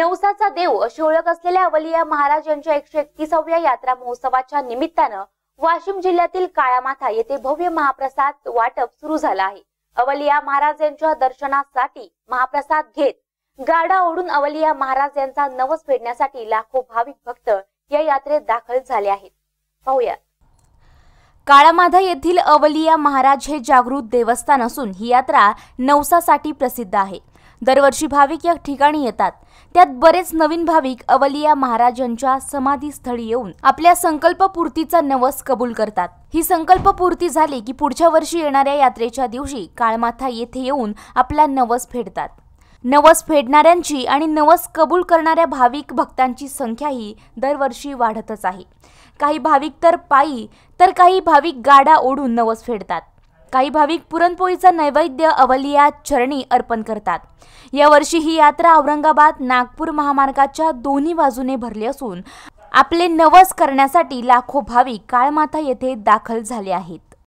नवसाचा देव अशी ओळख असलेल्या अवलिया महाराज यांच्या एकशे एकतीसाव्या यात्रा महोत्सवाच्या निमित्तानं वाशिम जिल्ह्यातील काळामाथा येथे भव्य महाप्रसाद वाटप सुरू झालं आहे अवलिया महाराज यांच्या दर्शनासाठी महाप्रसाद घेत गाडा ओढून अवलिया महाराज यांचा नवस फेडण्यासाठी लाखो भाविक भक्त या यात्रेत दाखल झाले आहेत पाहूया काळामाधा येथील अवलिया महाराज हे जागृत देवस्थान असून ही यात्रा नवसासाठी प्रसिद्ध आहे दरवर्षी भाविक या ठिकाणी येतात त्यात बरेच नवीन भाविक अवलिया महाराजांच्या समाधीस्थळी येऊन आपल्या संकल्पपूर्तीचा नवस कबूल करतात ही संकल्पपूर्ती झाली की पुढच्या वर्षी येणाऱ्या यात्रेच्या दिवशी काळमाथा येथे येऊन आपला नवस फेडतात नवस फेडणाऱ्यांची आणि नवस कबूल करणाऱ्या भाविक भक्तांची संख्याही दरवर्षी वाढतच आहे काही भाविक तर पायी तर काही भाविक गाडा ओढून नवस फेडतात काही भाविक पुरणपोळीचा नैवेद्य अवलिया चरणी अर्पण करतात यावर्षी ही यात्रा औरंगाबाद नागपूर महामार्गाच्या दोन्ही बाजूने भरली असून आपले नवस करण्यासाठी लाखो भाविक काळमाथा येथे दाखल झाले आहेत